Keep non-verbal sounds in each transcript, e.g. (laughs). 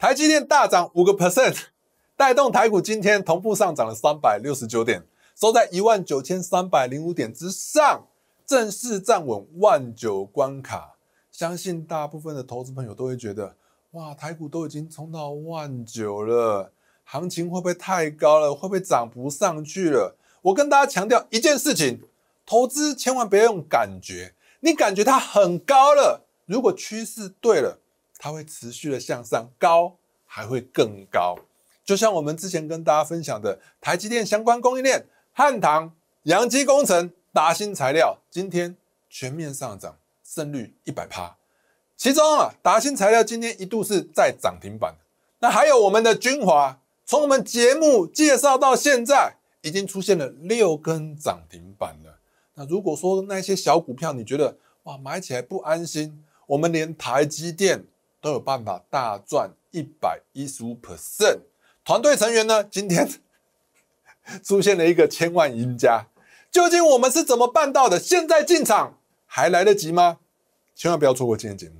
台积电大涨五个 percent，带动台股今天同步上涨了三百六十九点，收在一万九千三百零五点之上，正式站稳万九关卡。相信大部分的投资朋友都会觉得，哇，台股都已经冲到万九了，行情会不会太高了？会不会涨不上去了？我跟大家强调一件事情：投资千万不要用感觉，你感觉它很高了，如果趋势对了。它会持续的向上，高还会更高。就像我们之前跟大家分享的，台积电相关供应链，汉唐、扬基工程、达新材料，今天全面上涨，胜率一百趴。其中啊，达新材料今天一度是在涨停板。那还有我们的军华，从我们节目介绍到现在，已经出现了六根涨停板了。那如果说那些小股票你觉得哇买起来不安心，我们连台积电。都有办法大赚一百一十五 percent，团队成员呢？今天 (laughs) 出现了一个千万赢家，究竟我们是怎么办到的？现在进场还来得及吗？千万不要错过今天节目。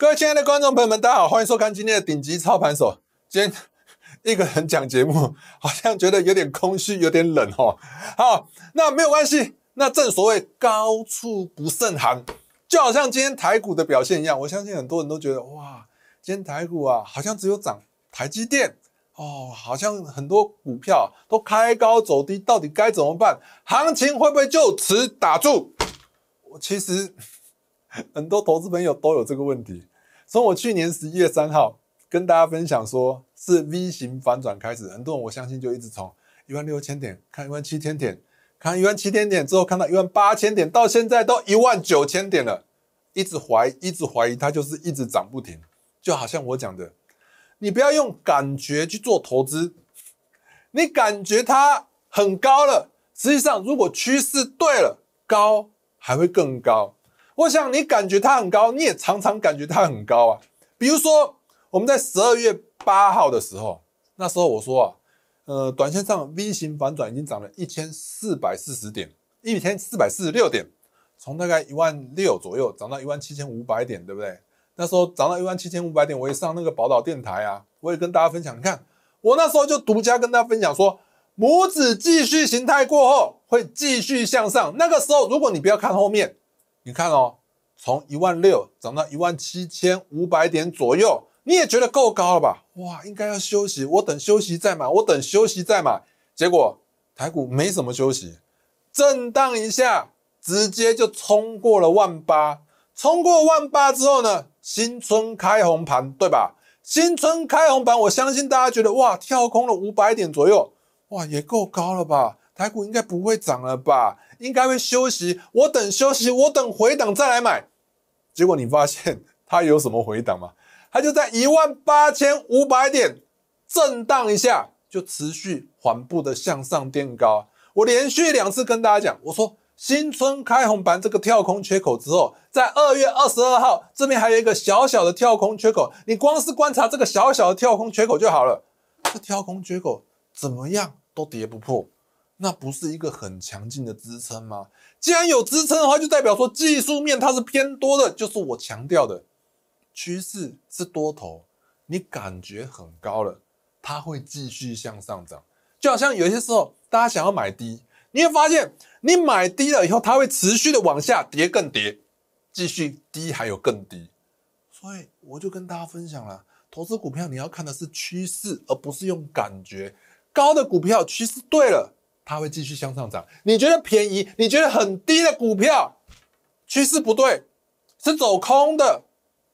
各位亲爱的观众朋友们，大家好，欢迎收看今天的顶级操盘手。今天一个人讲节目，好像觉得有点空虚，有点冷哦。好，那没有关系，那正所谓高处不胜寒，就好像今天台股的表现一样。我相信很多人都觉得，哇，今天台股啊，好像只有涨台积电哦，好像很多股票都开高走低，到底该怎么办？行情会不会就此打住？我其实很多投资朋友都有这个问题。从我去年十一月三号跟大家分享说是 V 型反转开始，很多人我相信就一直从一万六千点看一万七千点，看一万七千点之后看到一万八千点，到现在都一万九千点了，一直怀一直怀疑它就是一直涨不停，就好像我讲的，你不要用感觉去做投资，你感觉它很高了，实际上如果趋势对了，高还会更高。我想你感觉它很高，你也常常感觉它很高啊。比如说，我们在十二月八号的时候，那时候我说啊，呃，短线上 V 型反转已经涨了一千四百四十点，一千四百四十六点，从大概一万六左右涨到一万七千五百点，对不对？那时候涨到一万七千五百点，我也上那个宝岛电台啊，我也跟大家分享。你看，我那时候就独家跟大家分享说，拇指继续形态过后会继续向上。那个时候，如果你不要看后面。你看哦，从一万六涨到一万七千五百点左右，你也觉得够高了吧？哇，应该要休息，我等休息再买，我等休息再买。结果台股没什么休息，震荡一下，直接就冲过了万八，冲过万八之后呢，新春开红盘，对吧？新春开红盘，我相信大家觉得哇，跳空了五百点左右，哇，也够高了吧？台股应该不会涨了吧？应该会休息，我等休息，我等回档再来买。结果你发现它有什么回档吗？它 (laughs) 就在一万八千五百点震荡一下，就持续缓步的向上垫高。我连续两次跟大家讲，我说新春开红盘这个跳空缺口之后，在二月二十二号这边还有一个小小的跳空缺口，你光是观察这个小小的跳空缺口就好了。这跳空缺口怎么样都跌不破。那不是一个很强劲的支撑吗？既然有支撑的话，就代表说技术面它是偏多的，就是我强调的趋势是多头。你感觉很高了，它会继续向上涨。就好像有些时候大家想要买低，你会发现你买低了以后，它会持续的往下跌更跌，继续低还有更低。所以我就跟大家分享了，投资股票你要看的是趋势，而不是用感觉高的股票趋势对了。它会继续向上涨，你觉得便宜、你觉得很低的股票，趋势不对，是走空的，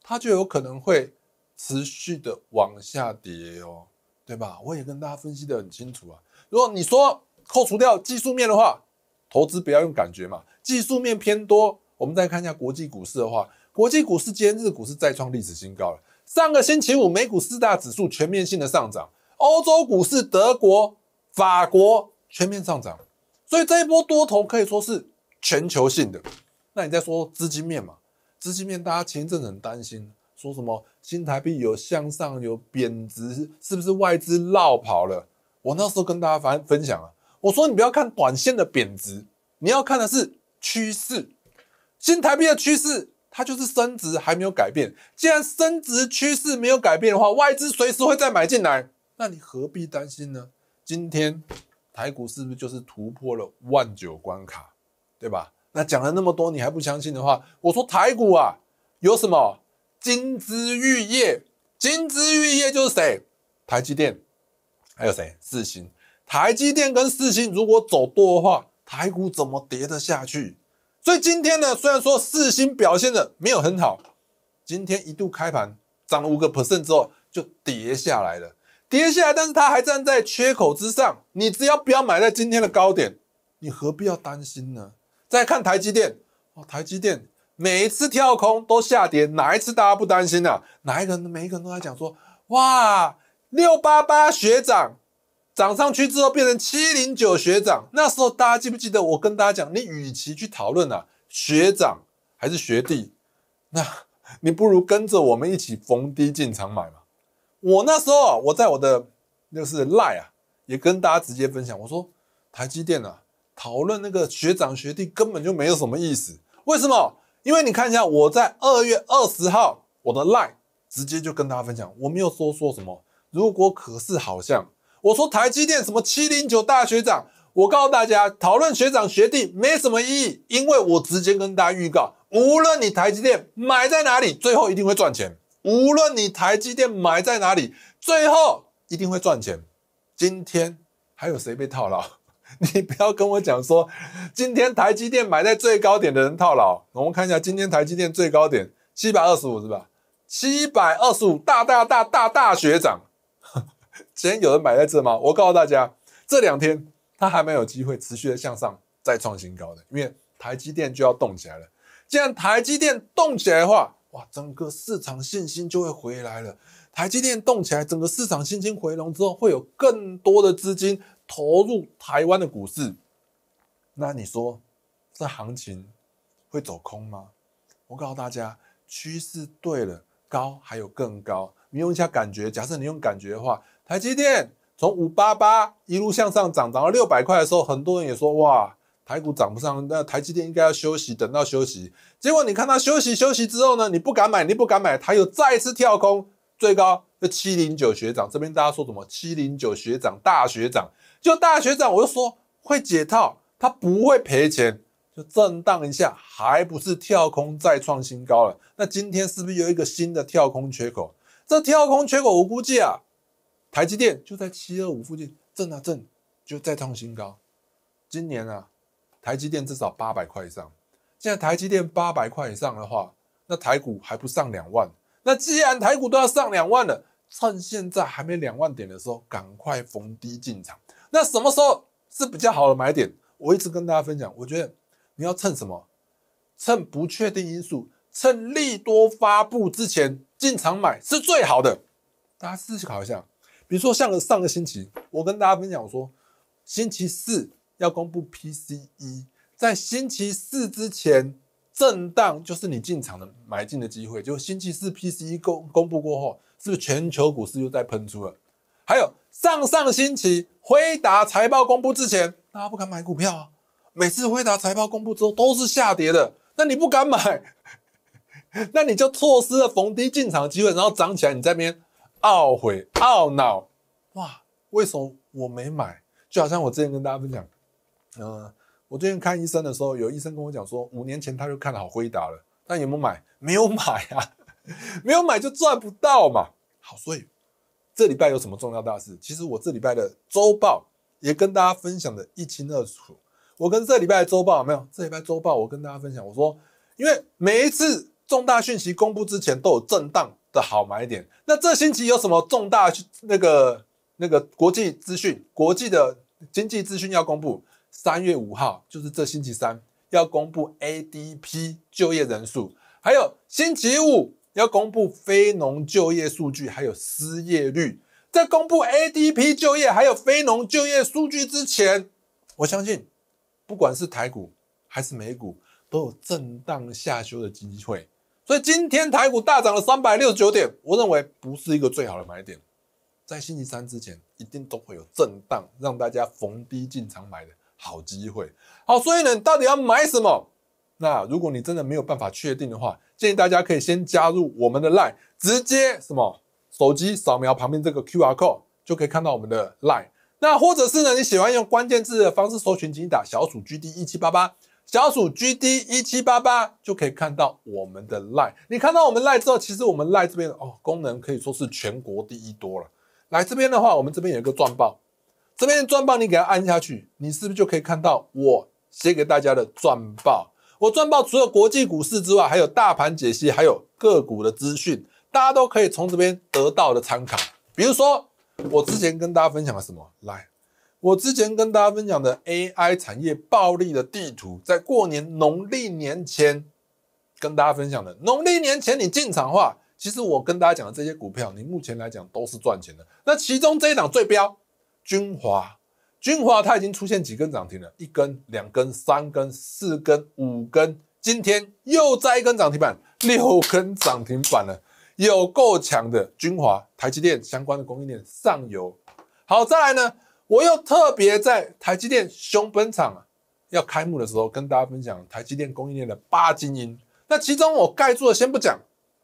它就有可能会持续的往下跌哦，对吧？我也跟大家分析得很清楚啊。如果你说扣除掉技术面的话，投资不要用感觉嘛，技术面偏多，我们再看一下国际股市的话，国际股市今天日股市再创历史新高了。上个星期五，美股四大指数全面性的上涨，欧洲股市，德国、法国。全面上涨，所以这一波多头可以说是全球性的。那你再说资金面嘛？资金面，大家前一阵很担心，说什么新台币有向上，有贬值，是不是外资绕跑了？我那时候跟大家反分享啊，我说你不要看短线的贬值，你要看的是趋势。新台币的趋势它就是升值，还没有改变。既然升值趋势没有改变的话，外资随时会再买进来，那你何必担心呢？今天。台股是不是就是突破了万九关卡，对吧？那讲了那么多，你还不相信的话，我说台股啊，有什么金枝玉叶？金枝玉叶就是谁？台积电，还有谁？四星。台积电跟四星如果走多的话，台股怎么跌得下去？所以今天呢，虽然说四星表现的没有很好，今天一度开盘涨了五个 percent 之后就跌下来了。跌下来，但是它还站在缺口之上。你只要不要买在今天的高点，你何必要担心呢？再看台积电，哦，台积电每一次跳空都下跌，哪一次大家不担心呢？哪一个人，每一个人都在讲说，哇，六八八学长涨上去之后变成七零九学长，那时候大家记不记得我跟大家讲，你与其去讨论啊学长还是学弟，那你不如跟着我们一起逢低进场买嘛。我那时候，啊，我在我的个是 l i e 啊，也跟大家直接分享，我说台积电啊，讨论那个学长学弟根本就没有什么意思。为什么？因为你看一下，我在二月二十号，我的 l i e 直接就跟大家分享，我没有说说什么。如果可是好像我说台积电什么七零九大学长，我告诉大家，讨论学长学弟没什么意义，因为我直接跟大家预告，无论你台积电买在哪里，最后一定会赚钱。无论你台积电买在哪里，最后一定会赚钱。今天还有谁被套牢？(laughs) 你不要跟我讲说今天台积电买在最高点的人套牢。我们看一下今天台积电最高点七百二十五是吧？七百二十五大大大大大学长，(laughs) 今天有人买在这吗？我告诉大家，这两天它还没有机会持续的向上再创新高的，因为台积电就要动起来了。既然台积电动起来的话，哇，整个市场信心就会回来了。台积电动起来，整个市场信心回笼之后，会有更多的资金投入台湾的股市。那你说这行情会走空吗？我告诉大家，趋势对了，高还有更高。你用一下感觉，假设你用感觉的话，台积电从五八八一路向上涨，涨到六百块的时候，很多人也说哇。台股涨不上，那台积电应该要休息，等到休息。结果你看它休息休息之后呢，你不敢买，你不敢买，它又再次跳空，最高就七零九学长这边大家说什么？七零九学长大学长就大学长，我就说会解套，他不会赔钱，就震荡一下，还不是跳空再创新高了？那今天是不是有一个新的跳空缺口？这跳空缺口我估计啊，台积电就在七二五附近震啊震，就再创新高。今年啊。台积电至少八百块以上，现在台积电八百块以上的话，那台股还不上两万，那既然台股都要上两万了，趁现在还没两万点的时候，赶快逢低进场。那什么时候是比较好的买点？我一直跟大家分享，我觉得你要趁什么？趁不确定因素，趁利多发布之前进场买是最好的。大家思考一下，比如说像上个星期，我跟大家分享我说星期四。要公布 PCE，在星期四之前震荡就是你进场的买进的机会。就星期四 PCE 公公布过后，是不是全球股市又在喷出了？还有上上星期辉达财报公布之前，大家不敢买股票啊。每次辉达财报公布之后都是下跌的，那你不敢买，那你就错失了逢低进场的机会，然后涨起来你在那边懊悔懊恼，哇，为什么我没买？就好像我之前跟大家分享。嗯，我最近看医生的时候，有医生跟我讲说，五年前他就看好辉达了，但有没有买？没有买啊，(laughs) 没有买就赚不到嘛。好，所以这礼拜有什么重要大事？其实我这礼拜的周报也跟大家分享的一清二楚。我跟这礼拜周报没有？这礼拜周报我跟大家分享，我说，因为每一次重大讯息公布之前都有震荡的好买点。那这星期有什么重大那个那个国际资讯、国际的经济资讯要公布？三月五号就是这星期三要公布 ADP 就业人数，还有星期五要公布非农就业数据，还有失业率。在公布 ADP 就业还有非农就业数据之前，我相信不管是台股还是美股都有震荡下修的机会。所以今天台股大涨了三百六十九点，我认为不是一个最好的买点。在星期三之前一定都会有震荡，让大家逢低进场买的。好机会，好，所以呢，你到底要买什么？那如果你真的没有办法确定的话，建议大家可以先加入我们的 Line，直接什么手机扫描旁边这个 QR code 就可以看到我们的 Line。那或者是呢，你喜欢用关键字的方式搜寻，请打小鼠 GD 一七八八，小鼠 GD 一七八八就可以看到我们的 Line。你看到我们 Line 之后，其实我们 Line 这边哦，功能可以说是全国第一多了。来这边的话，我们这边有一个赚报。这边钻报你给它按下去，你是不是就可以看到我写给大家的钻报？我钻报除了国际股市之外，还有大盘解析，还有个股的资讯，大家都可以从这边得到的参考。比如说，我之前跟大家分享了什么？来，我之前跟大家分享的 AI 产业暴利的地图，在过年农历年前跟大家分享的。农历年前你进场的话，其实我跟大家讲的这些股票，你目前来讲都是赚钱的。那其中这一档最标。君华，君华，它已经出现几根涨停了，一根、两根、三根、四根、五根，今天又再一根涨停板，六根涨停板了，有够强的。君华、台积电相关的供应链上游，好再来呢，我又特别在台积电熊本厂要开幕的时候，跟大家分享台积电供应链的八精英，那其中我盖住的先不讲，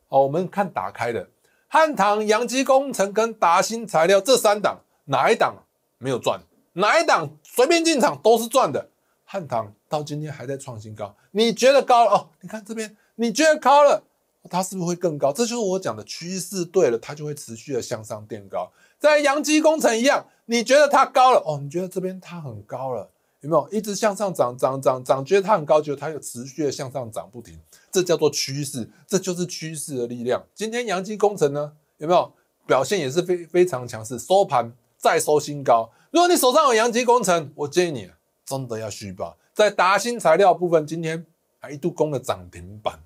好，我们看打开的汉唐、扬基工程跟达新材料这三档，哪一档？没有赚，哪一档随便进场都是赚的。汉唐到今天还在创新高，你觉得高了哦？你看这边，你觉得高了，它是不是会更高？这就是我讲的趋势，对了，它就会持续的向上垫高。在阳基工程一样，你觉得它高了哦？你觉得这边它很高了，有没有一直向上涨涨涨涨？觉得它很高，觉果它又持续的向上涨不停，这叫做趋势，这就是趋势的力量。今天阳基工程呢，有没有表现也是非非常强势，收盘。再收新高。如果你手上有阳极工程，我建议你真的要续报。在达新材料部分，今天还一度攻了涨停板，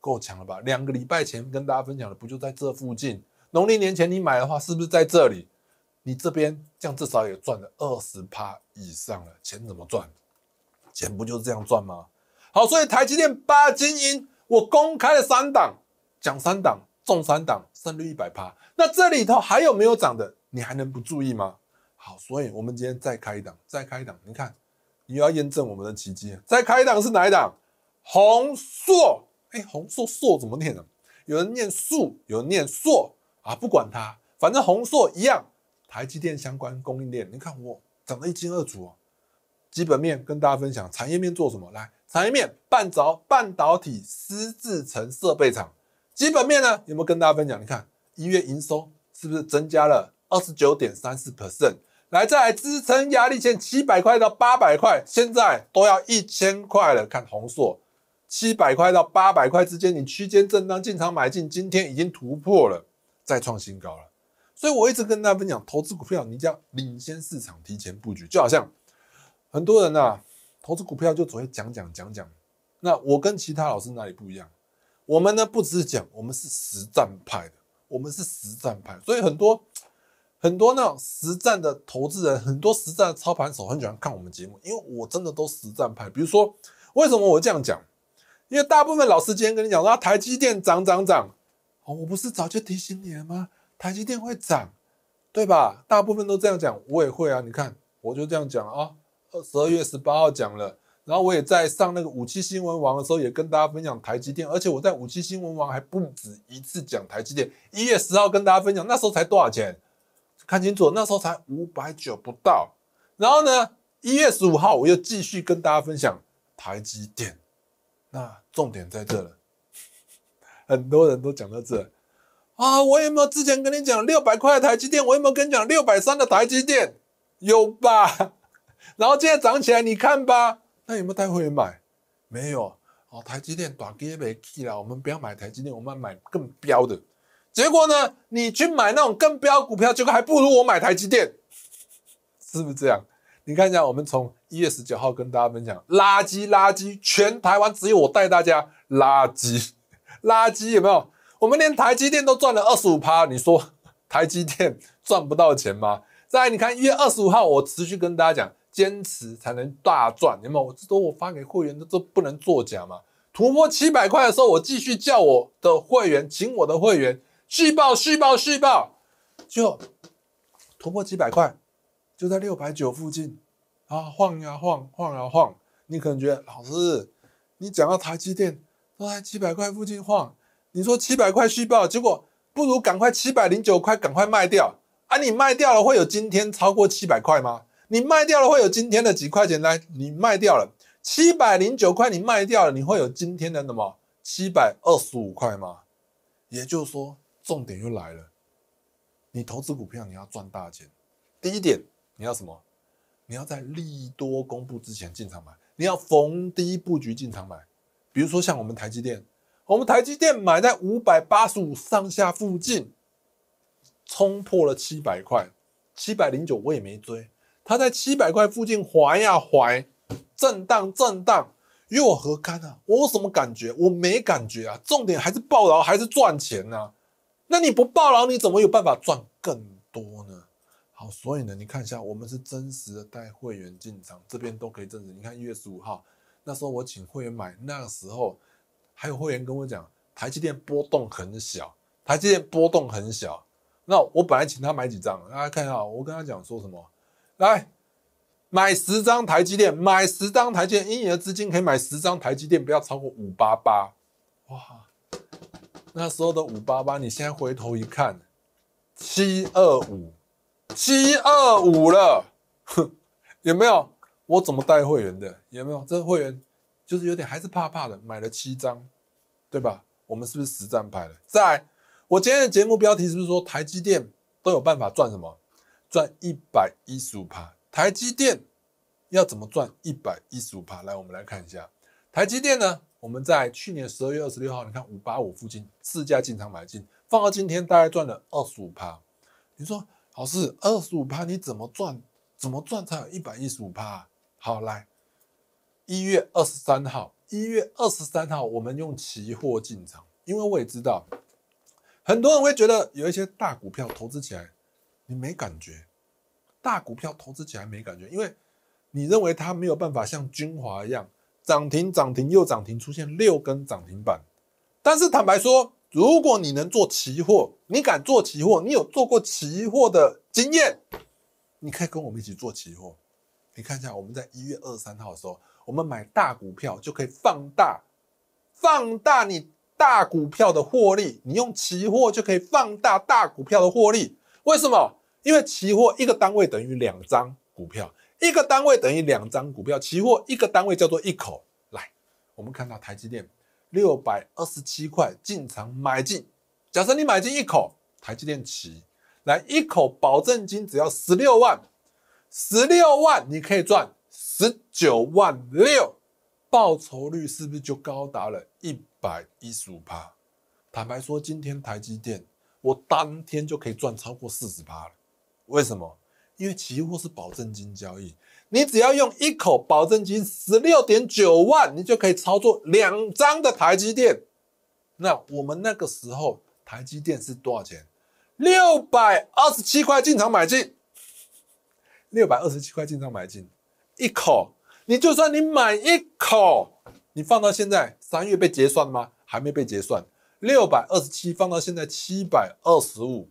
够强了吧？两个礼拜前跟大家分享的不就在这附近？农历年前你买的话，是不是在这里？你这边这样至少也赚了二十趴以上了。钱怎么赚？钱不就是这样赚吗？好，所以台积电八金英，我公开了三档，讲三档，中三档，胜率一百趴。那这里头还有没有涨的？你还能不注意吗？好，所以我们今天再开一档，再开一档。你看，又要验证我们的奇迹。再开一档是哪一档？红硕，哎，红硕硕怎么念呢？有人念硕，有人念硕啊，不管它，反正红硕一样。台积电相关供应链，你看我长得一清二楚啊。基本面跟大家分享，产业面做什么？来，产业面，半导半导体、丝制成设备厂。基本面呢，有没有跟大家分享？你看一月营收是不是增加了？二十九点三四 percent，来在支撑压力线七百块到八百块，现在都要一千块了。看红硕，七百块到八百块之间，你区间震荡进场买进，今天已经突破了，再创新高了。所以我一直跟大家分享投资股票，你要领先市场，提前布局。就好像很多人呐，投资股票就只会讲讲讲讲。那我跟其他老师哪里不一样？我们呢不只是讲，我们是实战派的，我们是实战派，所以很多。很多那种实战的投资人，很多实战的操盘手很喜欢看我们节目，因为我真的都实战派。比如说，为什么我这样讲？因为大部分老师今天跟你讲说台积电涨涨涨，我不是早就提醒你了吗？台积电会涨，对吧？大部分都这样讲，我也会啊。你看，我就这样讲啊。十二月十八号讲了，然后我也在上那个五七新闻网的时候也跟大家分享台积电，而且我在五七新闻网还不止一次讲台积电。一月十号跟大家分享，那时候才多少钱？看清楚，那时候才五百九不到，然后呢，一月十五号我又继续跟大家分享台积电，那重点在这了，很多人都讲到这，啊，我有没有之前跟你讲六百块的台积电？我有没有跟你讲六百三的台积电？有吧？然后现在涨起来，你看吧，那有没有带会员买？没有，哦，台积电大跌没去了，我们不要买台积电，我们要买更标的。结果呢？你去买那种更标股票，结果还不如我买台积电，是不是这样？你看一下，我们从一月十九号跟大家分享，垃圾垃圾，全台湾只有我带大家，垃圾垃圾，有没有？我们连台积电都赚了二十五趴，你说台积电赚不到钱吗？再你看一月二十五号，我持续跟大家讲，坚持才能大赚，有没有？我这都我发给会员的，这不能作假嘛？突破七百块的时候，我继续叫我的会员，请我的会员。续报续报续报，就突破几百块，就在六百九附近啊，晃呀晃，晃呀晃。你可能觉得老师，你讲到台积电都在几百块附近晃，你说七百块续报，结果不如赶快七百零九块赶快卖掉啊！你卖掉了会有今天超过七百块吗？你卖掉了会有今天的几块钱呢？你卖掉了七百零九块，你卖掉了你会有今天的什么七百二十五块吗？也就是说。重点又来了，你投资股票，你要赚大钱。第一点，你要什么？你要在利多公布之前进场买，你要逢低布局进场买。比如说像我们台积电，我们台积电买在五百八十五上下附近，冲破了七百块，七百零九我也没追，它在七百块附近怀呀怀，震荡震荡，与我何干啊？我什么感觉？我没感觉啊。重点还是暴道，还是赚钱呢？那你不暴牢，你怎么有办法赚更多呢？好，所以呢，你看一下，我们是真实的带会员进场，这边都可以证实。你看，一月十五号那时候我请会员买，那个时候还有会员跟我讲，台积电波动很小，台积电波动很小。那我本来请他买几张，大家看一下，我跟他讲说什么？来，买十张台积电，买十张台积电，年的资金可以买十张台积电，不要超过五八八，哇！那时候的五八八，你现在回头一看，七二五，七二五了，哼，(laughs) 有没有？我怎么带会员的？有没有？这会员就是有点还是怕怕的，买了七张，对吧？我们是不是实战派的？在，我今天的节目标题是不是说台积电都有办法赚什么？赚一百一十五趴。台积电要怎么赚一百一十五趴？来，我们来看一下台积电呢？我们在去年十二月二十六号，你看五八五附近自家进场买进，放到今天大概赚了二十五趴。你说，老师二十五趴你怎么赚？怎么赚才有一百一十五趴？好，来一月二十三号，一月二十三号我们用期货进场，因为我也知道很多人会觉得有一些大股票投资起来你没感觉，大股票投资起来没感觉，因为你认为它没有办法像军华一样。涨停涨停又涨停，出现六根涨停板。但是坦白说，如果你能做期货，你敢做期货，你有做过期货的经验，你可以跟我们一起做期货。你看一下，我们在一月二三号的时候，我们买大股票就可以放大，放大你大股票的获利。你用期货就可以放大大股票的获利。为什么？因为期货一个单位等于两张股票。一个单位等于两张股票期货，一个单位叫做一口。来，我们看到台积电六百二十七块进场买进。假设你买进一口台积电期，来一口保证金只要十六万，十六万你可以赚十九万六，报酬率是不是就高达了一百一十五%？坦白说，今天台积电我当天就可以赚超过四了。为什么？因为期货是保证金交易，你只要用一口保证金十六点九万，你就可以操作两张的台积电。那我们那个时候台积电是多少钱？六百二十七块进场买进，六百二十七块进场买进一口，你就算你买一口，你放到现在三月被结算吗？还没被结算，六百二十七放到现在七百二十五，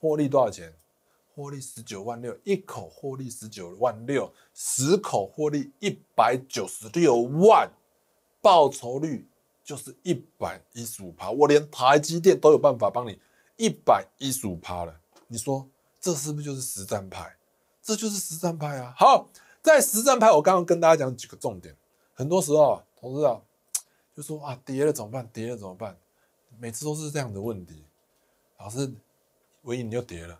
获利多少钱？获利十九万六一口获利十九万六十口获利一百九十六万，报酬率就是一百一十五趴。我连台积电都有办法帮你一百一十五趴了。你说这是不是就是实战派？这就是实战派啊！好，在实战派，我刚刚跟大家讲几个重点。很多时候，同事啊，就说啊，跌了怎么办？跌了怎么办？每次都是这样的问题。老师，万一你就跌了？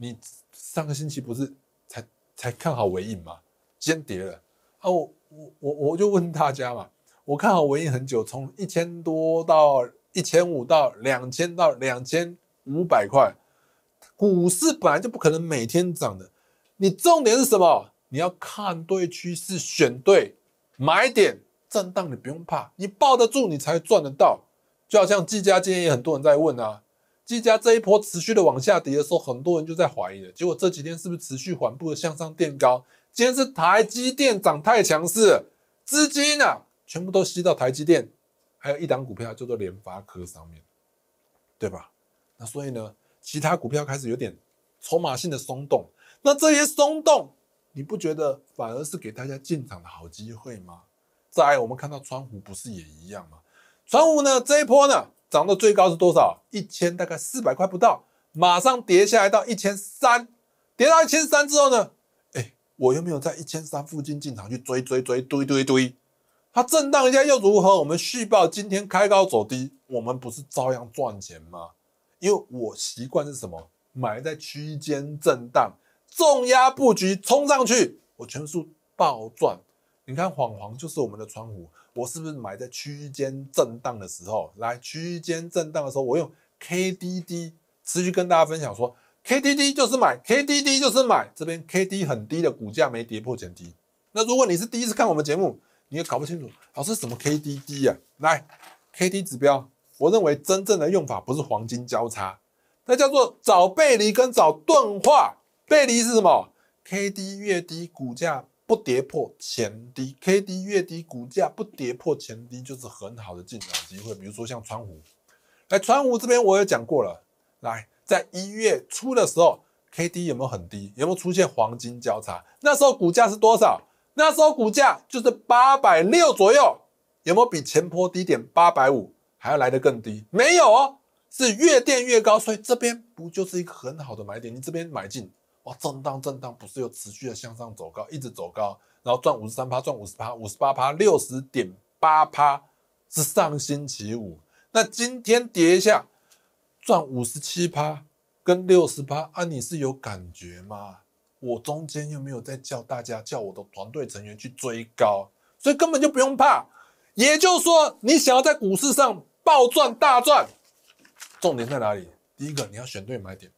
你上个星期不是才才看好尾印吗？先跌了啊！我我我我就问大家嘛，我看好尾印很久，从一千多到一千五到两千到两千五百块，股市本来就不可能每天涨的。你重点是什么？你要看对趋势，选对买点，震荡你不用怕，你抱得住你才赚得到。就好像季家今天也很多人在问啊。技家这一波持续的往下跌的时候，很多人就在怀疑了。结果这几天是不是持续缓步的向上垫高？今天是台积电涨太强势，资金啊全部都吸到台积电，还有一档股票叫做联发科上面，对吧？那所以呢，其他股票开始有点筹码性的松动。那这些松动，你不觉得反而是给大家进场的好机会吗？在我们看到川湖不是也一样吗？川湖呢这一波呢？涨到最高是多少？一千大概四百块不到，马上跌下来到一千三，跌到一千三之后呢？哎，我又没有在一千三附近进场去追追追追追追，它震荡一下又如何？我们续报今天开高走低，我们不是照样赚钱吗？因为我习惯是什么？买在区间震荡，重压布局冲上去，我全数暴赚。你看，晃晃就是我们的窗户。我是不是买在区间震荡的时候？来，区间震荡的时候，我用 K D D 持续跟大家分享说，K D D 就是买，K D D 就是买。这边 K D 很低的股价没跌破前低。那如果你是第一次看我们节目，你也搞不清楚老师什么 K D D 啊？来，K D 指标，我认为真正的用法不是黄金交叉，那叫做找背离跟找钝化。背离是什么？K D 越低，股价。不跌破前低，K D 越低，股价不跌破前低就是很好的进场机会。比如说像川湖，来川湖这边我也讲过了，来在一月初的时候，K D 有没有很低？有没有出现黄金交叉？那时候股价是多少？那时候股价就是八百六左右，有没有比前波低点八百五还要来得更低？没有哦，是越垫越高，所以这边不就是一个很好的买点？你这边买进。震荡震荡不是有持续的向上走高，一直走高，然后赚五十三趴，赚五十趴，五十八趴，六十点八趴是上星期五。那今天跌一下，赚五十七趴跟六十趴啊，你是有感觉吗？我中间又没有在叫大家叫我的团队成员去追高，所以根本就不用怕。也就是说，你想要在股市上暴赚大赚，重点在哪里？第一个，你要选对买点。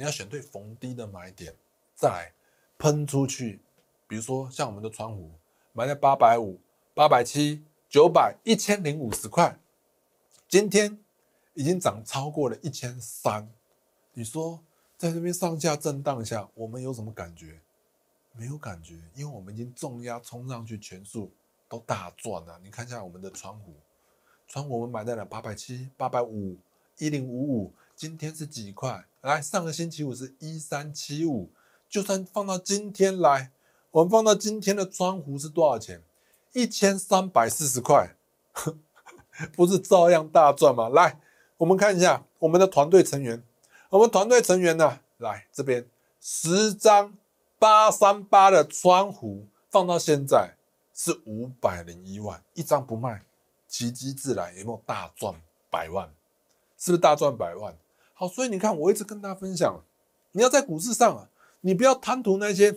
你要选对逢低的买点，再来喷出去。比如说像我们的窗户，买在八百五、八百七、九百、一千零五十块，今天已经涨超过了一千三。你说在这边上下震荡下，我们有什么感觉？没有感觉，因为我们已经重压冲上去，全数都大赚了。你看一下我们的窗户，窗户我们买在了八百七、八百五、一零五五，今天是几块？来，上个星期五是一三七五，就算放到今天来，我们放到今天的窗户是多少钱？一千三百四十块，(laughs) 不是照样大赚吗？来，我们看一下我们的团队成员，我们团队成员呢？来这边十张八三八的窗户放到现在是五百零一万，一张不卖，奇迹自然有没有大赚百万？是不是大赚百万？好，所以你看，我一直跟大家分享，你要在股市上啊，你不要贪图那些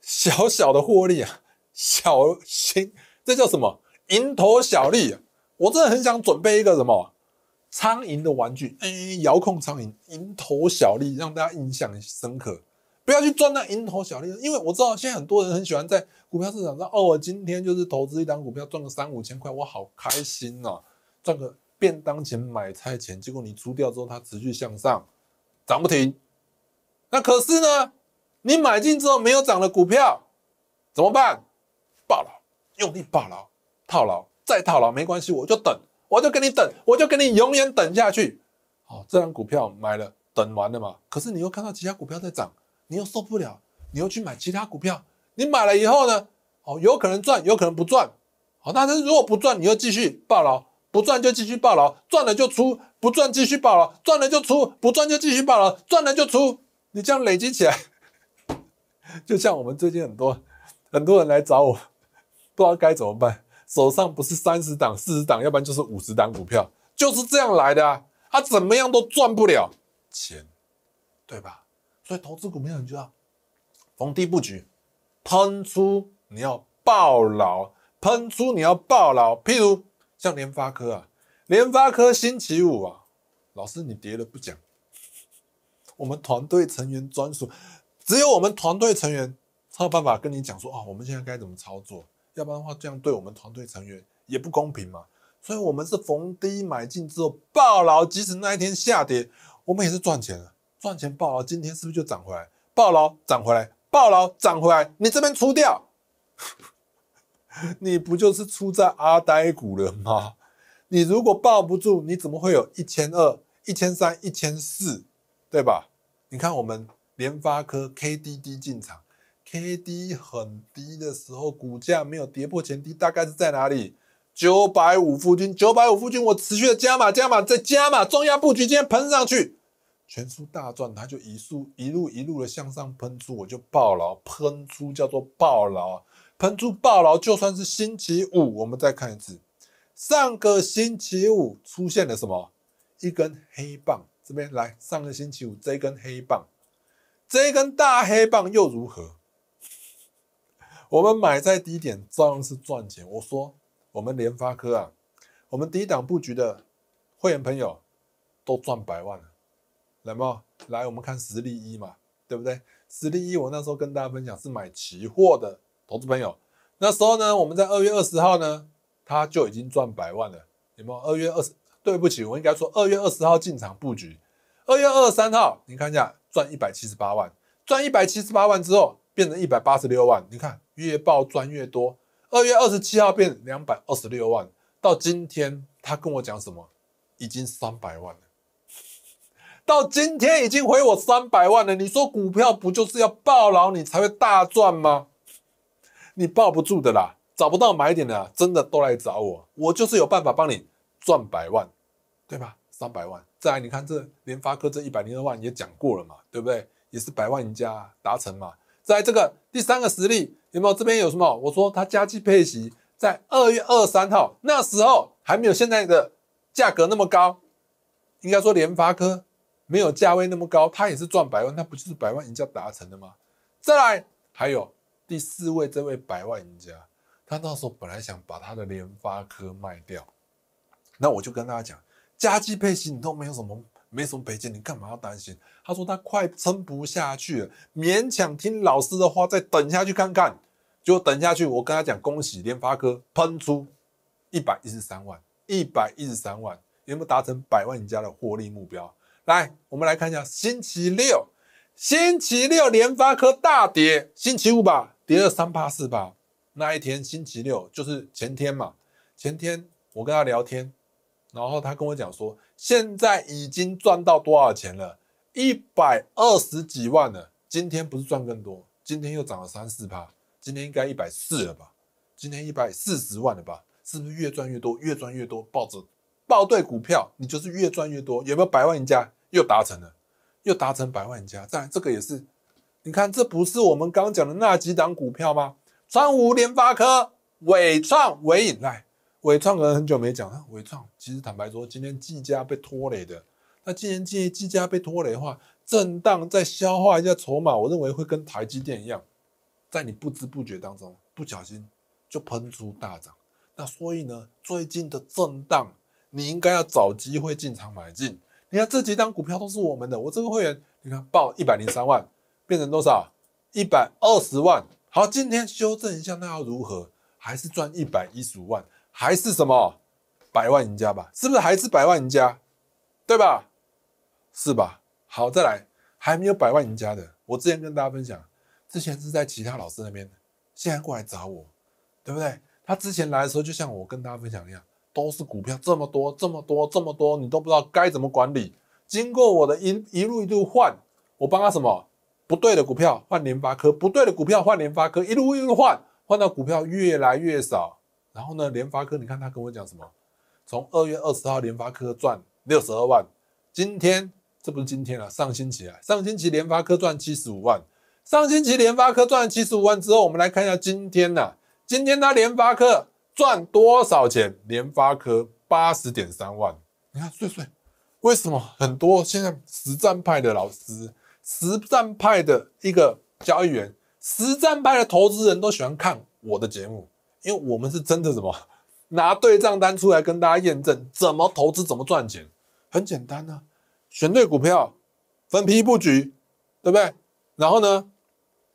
小小的获利啊，小心，这叫什么蝇头小利啊！我真的很想准备一个什么苍蝇的玩具，遥控苍蝇，蝇头小利，让大家印象深刻。不要去赚那蝇头小利，因为我知道现在很多人很喜欢在股票市场上，哦，今天就是投资一张股票赚个三五千块，我好开心啊，赚个。便当前买菜钱，结果你出掉之后，它持续向上涨不停。那可是呢，你买进之后没有涨的股票怎么办？抱牢，用力抱牢，套牢，再套牢，没关系，我就等，我就跟你等，我就跟你永远等下去。好，这张股票买了，等完了嘛？可是你又看到其他股票在涨，你又受不了，你又去买其他股票。你买了以后呢？哦，有可能赚，有可能不赚。好，但是如果不赚，你又继续抱牢。不赚就继续暴牢，赚了就出；不赚继续暴牢，赚了就出；不赚就继续暴牢，赚了就出。你这样累积起来，(laughs) 就像我们最近很多很多人来找我，不知道该怎么办，手上不是三十档、四十档，要不然就是五十档股票，就是这样来的啊。他怎么样都赚不了钱，对吧？所以投资股，票，你人知道逢低布局，喷出你要暴老，喷出你要暴老，譬如。像联发科啊，联发科星期五啊，老师你跌了不讲，我们团队成员专属，只有我们团队成员才有办法跟你讲说啊，我们现在该怎么操作？要不然的话，这样对我们团队成员也不公平嘛。所以，我们是逢低买进之后暴牢，即使那一天下跌，我们也是赚钱的。赚钱暴牢，今天是不是就涨回来？暴牢涨回来，暴牢涨回来，你这边出掉。(laughs) 你不就是出在阿呆股了吗？你如果抱不住，你怎么会有一千二、一千三、一千四，对吧？你看我们联发科 KDD 进场 k d 很低的时候，股价没有跌破前低，大概是在哪里？九百五附近，九百五附近，我持续的加码、加码、再加码，重压布局，今天喷上去，全数大赚，它就一速一路一路的向上喷出，我就爆了，喷出叫做爆了。喷出爆劳，就算是星期五，我们再看一次。上个星期五出现了什么？一根黑棒，这边来，上个星期五这一根黑棒，这一根大黑棒又如何？我们买在低点，照样是赚钱。我说，我们联发科啊，我们低档布局的会员朋友都赚百万了，来吗？来，我们看实例一嘛，对不对？实例一，我那时候跟大家分享是买期货的。投资朋友，那时候呢，我们在二月二十号呢，他就已经赚百万了。你有？二月二十，对不起，我应该说二月二十号进场布局。二月二十三号，你看一下，赚一百七十八万，赚一百七十八万之后变成一百八十六万。你看月报赚越多。二月二十七号变两百二十六万，到今天他跟我讲什么，已经三百万了。到今天已经回我三百万了。你说股票不就是要暴牢你才会大赚吗？你抱不住的啦，找不到买点的，真的都来找我，我就是有办法帮你赚百万，对吧？三百万，再来，你看这联发科这一百零二万也讲过了嘛，对不对？也是百万赢家达成嘛。再来这个第三个实例，有没有这边有什么？我说他家具配息，在二月二三号那时候还没有现在的价格那么高，应该说联发科没有价位那么高，他也是赚百万，那不就是百万赢家达成的吗？再来还有。第四位这位百万赢家，他那时候本来想把他的联发科卖掉，那我就跟大家讲，家基配型你都没有什么没什么赔钱，你干嘛要担心？他说他快撑不下去了，勉强听老师的话再等下去看看。就等下去，我跟他讲恭喜，联发科喷出一百一十三万，一百一十三万有没有达成百万赢家的获利目标？来，我们来看一下星期六，星期六联发科大跌，星期五吧。跌了三八四八那一天，星期六就是前天嘛。前天我跟他聊天，然后他跟我讲说，现在已经赚到多少钱了？一百二十几万了。今天不是赚更多？今天又涨了三四趴。今天应该一百四了吧？今天一百四十万了吧？是不是越赚越多？越赚越多，抱着抱对股票，你就是越赚越多。有没有百万家？又达成了，又达成百万家。再这个也是。你看，这不是我们刚讲的那几档股票吗？川无、联发科、伟创、伟影、来，伟创可能很久没讲了。伟创其实坦白说，今天技嘉被拖累的。那既然技技嘉被拖累的话，震荡再消化一下筹码，我认为会跟台积电一样，在你不知不觉当中，不小心就喷出大涨。那所以呢，最近的震荡，你应该要找机会进场买进。你看这几档股票都是我们的，我这个会员，你看报一百零三万。变成多少？一百二十万。好，今天修正一下，那要如何？还是赚一百一十五万？还是什么百万赢家吧？是不是还是百万赢家？对吧？是吧？好，再来，还没有百万赢家的。我之前跟大家分享，之前是在其他老师那边，现在过来找我，对不对？他之前来的时候，就像我跟大家分享一样，都是股票这么多、这么多、这么多，你都不知道该怎么管理。经过我的一一路一路换，我帮他什么？不对的股票换联发科，不对的股票换联发科，一路一路换，换到股票越来越少。然后呢，联发科，你看他跟我讲什么？从二月二十号，联发科赚六十二万。今天这不是今天了，上星期啊，上星期联发科赚七十五万。上星期联发科赚七十五万之后，我们来看一下今天呢，今天他联发科赚多少钱？联发科八十点三万。你看，碎碎，为什么很多现在实战派的老师？实战派的一个交易员，实战派的投资人都喜欢看我的节目，因为我们是真的什么，拿对账单出来跟大家验证怎么投资怎么赚钱，很简单呐，选对股票，分批布局，对不对？然后呢，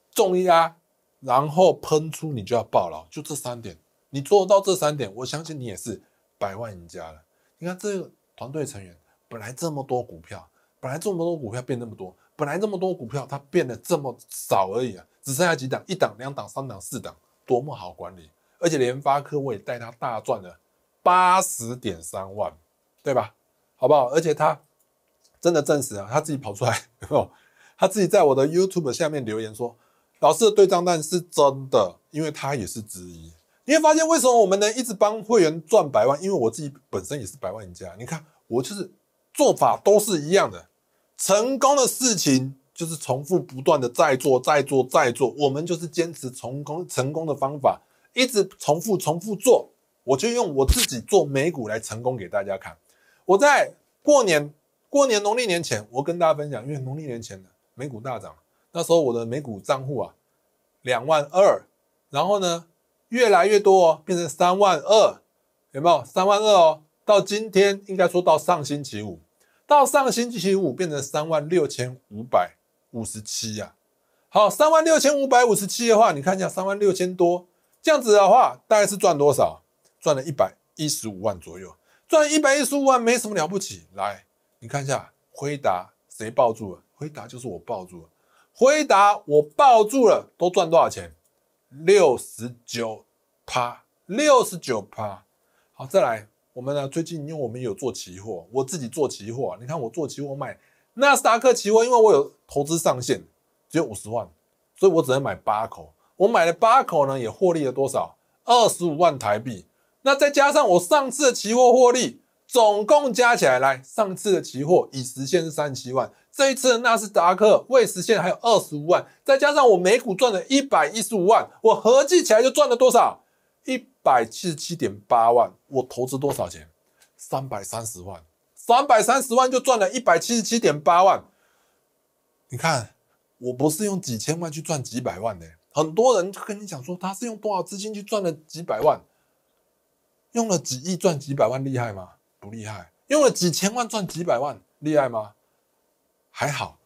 重压，然后喷出你就要爆了，就这三点，你做到这三点，我相信你也是百万赢家了。你看这个团队成员，本来这么多股票，本来这么多股票变那么多。本来这么多股票，它变得这么少而已啊，只剩下几档，一档、两档、三档、四档，多么好管理！而且联发科我也带他大赚了八十点三万，对吧？好不好？而且他真的证实啊，他自己跑出来，他 (laughs) 自己在我的 YouTube 下面留言说：“老师的对账单是真的，因为他也是之一。”你会发现为什么我们能一直帮会员赚百万？因为我自己本身也是百万赢家。你看，我就是做法都是一样的。成功的事情就是重复不断的再做，再做，再做。我们就是坚持成功成功的方法，一直重复重复做。我就用我自己做美股来成功给大家看。我在过年过年农历年前，我跟大家分享，因为农历年前的美股大涨，那时候我的美股账户啊，两万二，然后呢越来越多哦，变成三万二，有没有？三万二哦，到今天应该说到上星期五。到上个星期五变成三万六千五百五十七呀，好，三万六千五百五十七的话，你看一下，三万六千多这样子的话，大概是赚多少？赚了一百一十五万左右，赚一百一十五万没什么了不起。来，你看一下，回答谁抱住了？回答就是我抱住了。回答我抱住了，都赚多少钱？六十九趴，六十九趴。好，再来。我们呢？最近因为我们有做期货，我自己做期货你看我做期货卖纳斯达克期货，因为我有投资上限，只有五十万，所以我只能买八口。我买了八口呢，也获利了多少？二十五万台币。那再加上我上次的期货获利，总共加起来，来上次的期货已实现是三十七万，这一次的纳斯达克未实现还有二十五万，再加上我每股赚的一百一十五万，我合计起来就赚了多少？百七十七点八万，我投资多少钱？三百三十万，三百三十万就赚了一百七十七点八万。你看，我不是用几千万去赚几百万的。很多人跟你讲说，他是用多少资金去赚了几百万，用了几亿赚几百万厉害吗？不厉害。用了几千万赚几百万厉害吗？还好。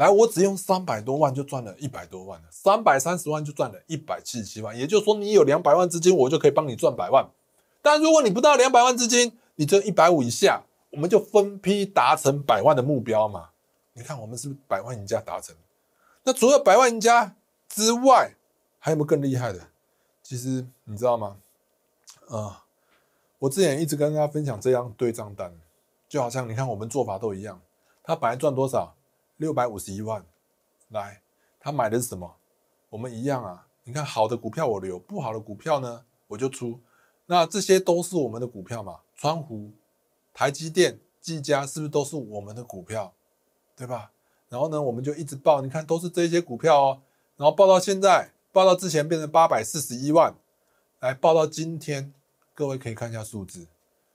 来，我只用三百多万就赚了一百多万了，三百三十万就赚了一百七十七万。也就是说，你有两百万资金，我就可以帮你赚百万。但如果你不到两百万资金，你这一百五以下，我们就分批达成百万的目标嘛？你看，我们是百万赢家达成。那除了百万赢家之外，还有没有更厉害的？其实你知道吗？啊，我之前一直跟大家分享这样对账单，就好像你看，我们做法都一样，他本来赚多少？六百五十一万，来，他买的是什么？我们一样啊。你看，好的股票我留，不好的股票呢，我就出。那这些都是我们的股票嘛？川湖、台积电、技嘉，是不是都是我们的股票？对吧？然后呢，我们就一直报，你看都是这些股票哦。然后报到现在，报到之前变成八百四十一万，来报到今天，各位可以看一下数字，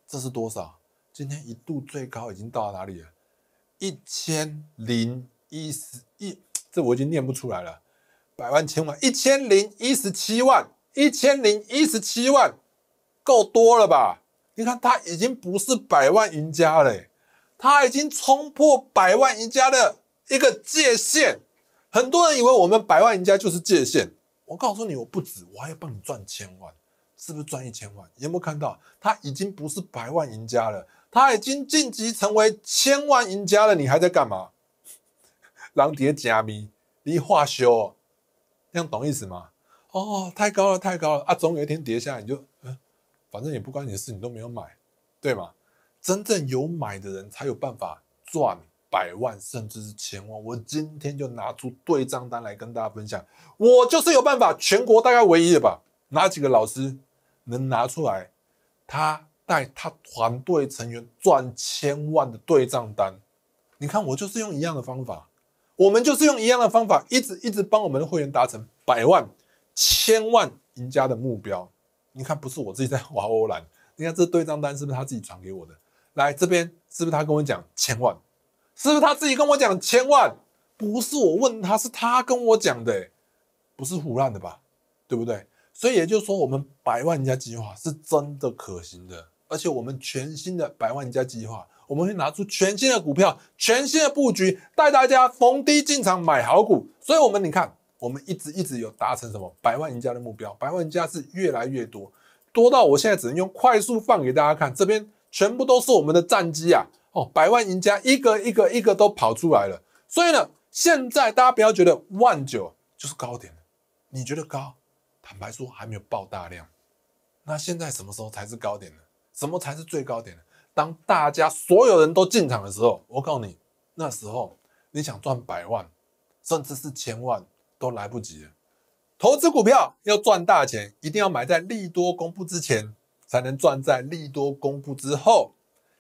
这是多少？今天一度最高已经到哪里了？一千零一十一，这我已经念不出来了。百万千万，一千零一十七万，一千零一十七万，够多了吧？你看，他已经不是百万赢家了，他已经冲破百万赢家的一个界限。很多人以为我们百万赢家就是界限，我告诉你，我不止，我还要帮你赚千万，是不是赚一千万？有没有看到，他已经不是百万赢家了？他已经晋级成为千万赢家了，你还在干嘛？(laughs) 狼跌加密，你画休，这样懂意思吗？哦，太高了，太高了啊！总有一天跌下来，你就嗯，反正也不关你的事，你都没有买，对吗？真正有买的人才有办法赚百万，甚至是千万。我今天就拿出对账单来跟大家分享，我就是有办法，全国大概唯一的吧？哪几个老师能拿出来？他。带他团队成员赚千万的对账单，你看我就是用一样的方法，我们就是用一样的方法，一直一直帮我们的会员达成百万、千万赢家的目标。你看不是我自己在玩欧兰，你看这对账单是不是他自己传给我的？来这边是不是他跟我讲千万？是不是他自己跟我讲千万？不是我问他，是他跟我讲的，不是胡乱的吧？对不对？所以也就是说，我们百万赢家计划是真的可行的。而且我们全新的百万赢家计划，我们会拿出全新的股票、全新的布局，带大家逢低进场买好股。所以，我们你看，我们一直一直有达成什么百万赢家的目标，百万家是越来越多，多到我现在只能用快速放给大家看，这边全部都是我们的战机啊！哦，百万赢家一个一个一个都跑出来了。所以呢，现在大家不要觉得万九就是高点了，你觉得高？坦白说还没有爆大量。那现在什么时候才是高点呢？什么才是最高点？呢？当大家所有人都进场的时候，我告诉你，那时候你想赚百万，甚至是千万都来不及了。投资股票要赚大钱，一定要买在利多公布之前，才能赚在利多公布之后。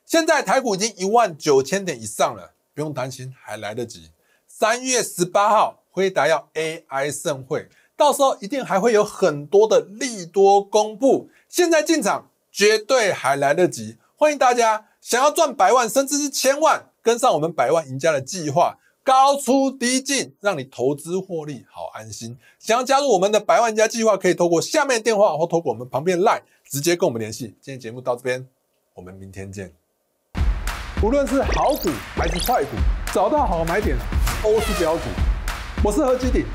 现在台股已经一万九千点以上了，不用担心，还来得及。三月十八号辉达要 AI 盛会，到时候一定还会有很多的利多公布。现在进场。绝对还来得及，欢迎大家想要赚百万甚至是千万，跟上我们百万赢家的计划，高出低进，让你投资获利好安心。想要加入我们的百万家计划，可以透过下面电话，或透过我们旁边 LINE 直接跟我们联系。今天节目到这边，我们明天见。无论是好股还是坏股，找到好买点，都是标股。我是何基鼎，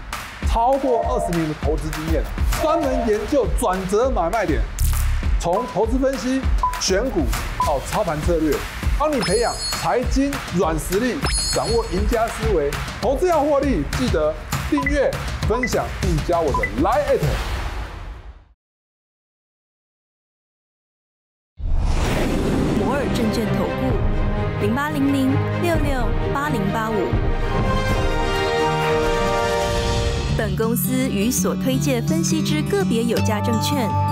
超过二十年的投资经验，专门研究转折买卖点。从投资分析、选股到操盘策略，帮你培养财经软实力，掌握赢家思维，投资要获利。记得订阅、分享并加我的 LINE i 摩尔证券投顾0800668085。本公司与所推介分析之个别有价证券。